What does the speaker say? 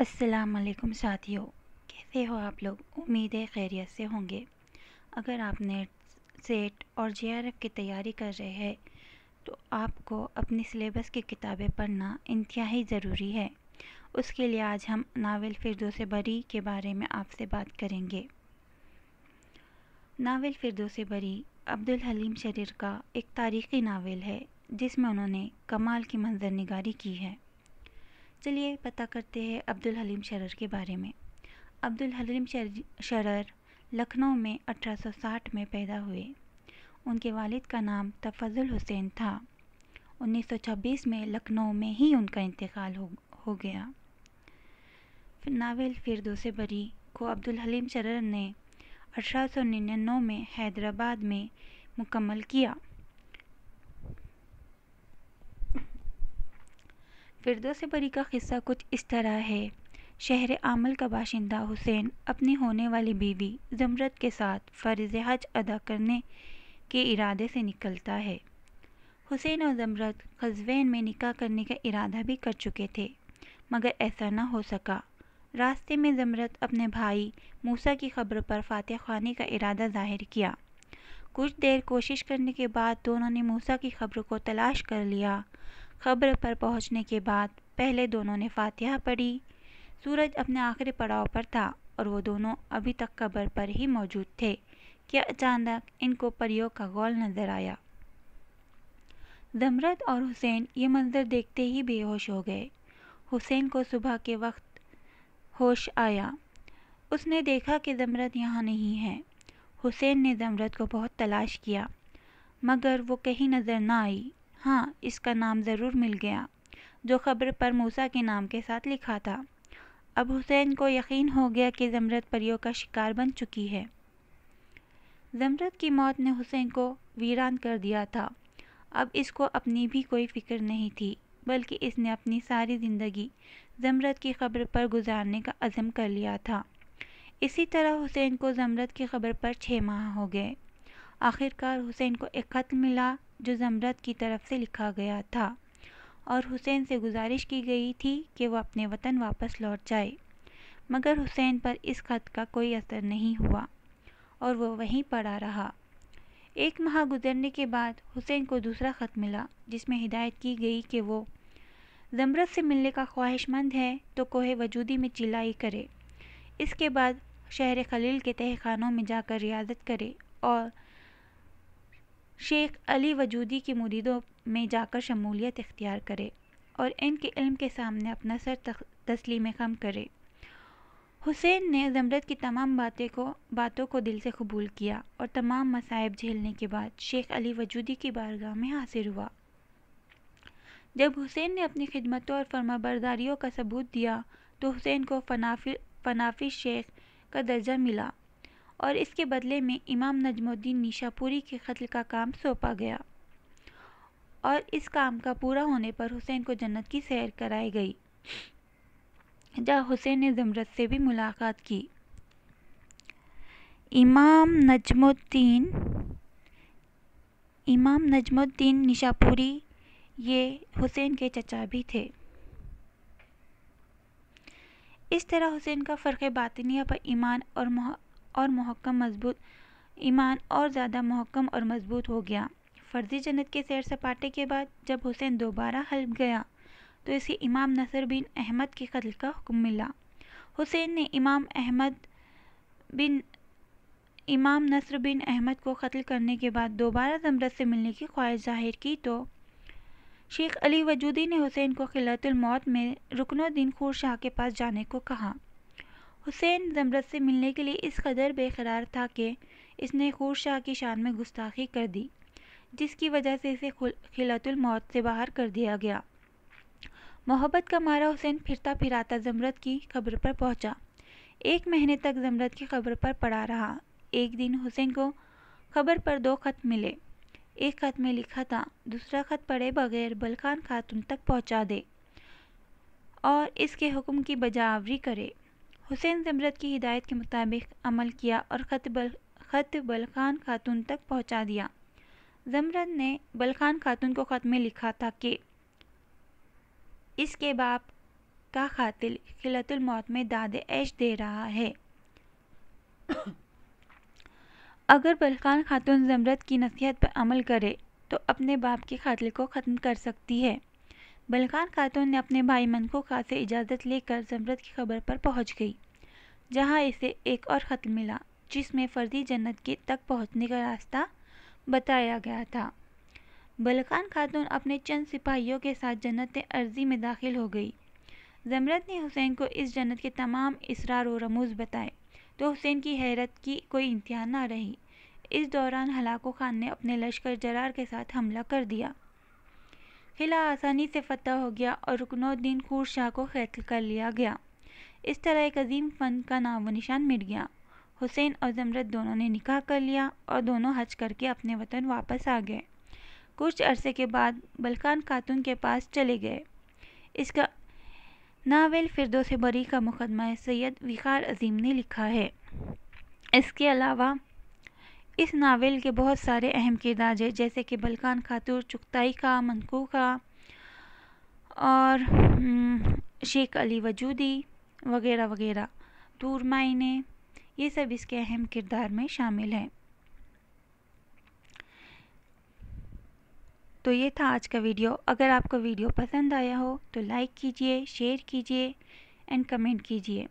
असलकम साथियों कैसे हो आप लोग उम्मीद है खैरियत से होंगे अगर आप नेट सेट और जे की तैयारी कर रहे हैं तो आपको अपनी सिलेबस की किताबें पढ़ना इंतहाई ज़रूरी है उसके लिए आज हम नावल से बरी के बारे में आपसे बात करेंगे नावल से बरी अब्दुल हलीम शरीर का एक तारीख़ी नावल है जिसमें उन्होंने कमाल की मंजर निगारी की है चलिए पता करते हैं अब्दुल हलीम शरर के बारे में अब्दुल हलीम शरर लखनऊ में 1860 में पैदा हुए उनके वालिद का नाम तफजुल हुसैन था 1926 में लखनऊ में ही उनका इंतकाल हो, हो गया नावल दो से बरी को अब्दुल हलीम शरर ने 1899 में हैदराबाद में मुकम्मल किया फिरदौस बरी का किस्सा कुछ इस तरह है शहर आमल का बाशिंदा हुसैन अपनी होने वाली बीवी जमरत के साथ फ़र्ज हज अदा करने के इरादे से निकलता है हुसैन और जमरत खजवैन में निकाह करने का इरादा भी कर चुके थे मगर ऐसा ना हो सका रास्ते में जमरत अपने भाई मूसा की खबर पर फातह खानी का इरादा जाहिर किया कुछ देर कोशिश करने के बाद दोनों ने मूसा की खबर को तलाश कर लिया ख़बर पर पहुंचने के बाद पहले दोनों ने फातिहा पढ़ी सूरज अपने आखिरी पड़ाव पर था और वो दोनों अभी तक कब्र पर ही मौजूद थे कि अचानक इनको परियों का गौल नजर आया जमरत और हुसैन ये मंजर देखते ही बेहोश हो गए हुसैन को सुबह के वक्त होश आया उसने देखा कि जमरत यहाँ नहीं है हुसैन ने जमरत को बहुत तलाश किया मगर वो कहीं नज़र ना आई हाँ इसका नाम ज़रूर मिल गया जो ख़बर पर मूसा के नाम के साथ लिखा था अब हुसैन को यकीन हो गया कि जमरत परियों का शिकार बन चुकी है जमरत की मौत ने हुसैन को वीरान कर दिया था अब इसको अपनी भी कोई फिक्र नहीं थी बल्कि इसने अपनी सारी ज़िंदगी जमरत की खबर पर गुजारने का अज़म कर लिया था इसी तरह हुसैन को जमरत की खबर पर छः माह हो गए आखिरकार हुसैन को एक ख़त मिला जो जमरत की तरफ से लिखा गया था और हुसैन से गुजारिश की गई थी कि वह अपने वतन वापस लौट जाए मगर हुसैन पर इस ख़त का कोई असर नहीं हुआ और वह वहीं पड़ा रहा एक माह गुजरने के बाद हुसैन को दूसरा ख़त मिला जिसमें हिदायत की गई कि वो जमरत से मिलने का ख्वाहिशमंद है तो कोहे वजूदी में चिलाई करे इसके बाद शहर खलील के तहखानों में जाकर रियाजत करे और शेख अली वजूदी के मुरीदों में जाकर शमूलियत इख्तियार करे और इनके इल्म के सामने अपना सर तस्लीम खम करे हुसैन ने जमरत की तमाम बातें को बातों को दिल से कबूल किया और तमाम मसायब झेलने के बाद शेख अली वजूदी की बारगाह में हासिर हुआ जब हुसैन ने अपनी खिदमतों और फर्माबरदारियों का सबूत दिया तो हुसैन को फनाफी फनाफी शेख का दर्जा मिला और इसके बदले में इमाम नजमुद्दीन निशापुरी के कत्ल का काम सौंपा गया और इस काम का पूरा होने पर हुसैन को जन्नत की सैर कराई गई जहाँ हुसैन ने जमरत से भी मुलाकात की इमाम नजमुद्दीन इमाम नजमुद्दीन निशापुरी ये हुसैन के चचा भी थे इस तरह हुसैन का फ़र्क बातनिया पर ईमान और और महकम मजबूत ईमान और ज़्यादा महकम और मजबूत हो गया फर्जी जन्नत के सैर सपाटे के बाद जब हुसैन दोबारा हल्ब गया तो इसे इमाम नसर बिन अहमद के कत्ल का हुक्म मिला हुसैन ने इमाम अहमद बिन इमाम नसर बिन अहमद को कत्ल करने के बाद दोबारा जमरत से मिलने की ख्वाहिश जाहिर की तो शेख अली वजूदी ने हुसैन को खिलतुलमौत में रुकनो खुर खूर शाह के पास जाने को कहा हुसैन जमरत से मिलने के लिए इस कदर बेकरार था कि इसने खूर शाह की शान में गुस्ताखी कर दी जिसकी वजह से इसे मौत से बाहर कर दिया गया मोहब्बत का मारा हुसैन फिरता फिराता जमरत की खबर पर पहुंचा एक महीने तक जमरत की खबर पर पड़ा रहा एक दिन हुसैन को खबर पर दो खत मिले एक खत में लिखा था दूसरा खत पढ़े बगैर बलखान खातून तक पहुंचा दे और इसके हुक्म की बजावरी करे हुसैन जमरत की हिदायत के मुताबिक अमल किया और ख़त बल ख़त बलखान खातून तक पहुंचा दिया जमरत ने बलखान खातून को ख़त में लिखा था कि इसके बाप का खिलतुल मौत में दाद ऐश दे रहा है अगर बलखान खातून जमरत की नसीहत पर अमल करे तो अपने बाप के खातिल को ख़त्म कर सकती है बलकार खातून ने अपने भाई मनकू खां से इजाज़त लेकर जमरत की खबर पर पहुंच गई जहां इसे एक और ख़त मिला जिसमें फर्जी जन्नत के तक पहुंचने का रास्ता बताया गया था बलकान खातून अपने चंद सिपाहियों के साथ जन्नत अर्जी में दाखिल हो गई जमरत ने हुसैन को इस जन्नत के तमाम इसरार और रमूज बताए तो हुसैन की हैरत की कोई इंतहा ना रही इस दौरान हलाको खान ने अपने लश्कर जरार के साथ हमला कर दिया किला आसानी से फतह हो गया और रुकनुद्दीन खूर शाह को कैतल कर लिया गया इस तरह एक अजीम फन का व निशान मिट गया हुसैन और जमरत दोनों ने निकाह कर लिया और दोनों हज करके अपने वतन वापस आ गए कुछ अरसे के बाद बलकान खातून के पास चले गए इसका नावल फिरदोस बरी का मुकदमा सैयद विकार अजीम ने लिखा है इसके अलावा इस नावल के बहुत सारे अहम किरदार हैं जैसे कि बलकान खातूर चुगताई का का और हम्म, शेख अली वजूदी वगैरह वगैरह दूर मायने ये सब इसके अहम किरदार में शामिल हैं तो ये था आज का वीडियो अगर आपको वीडियो पसंद आया हो तो लाइक कीजिए शेयर कीजिए एंड कमेंट कीजिए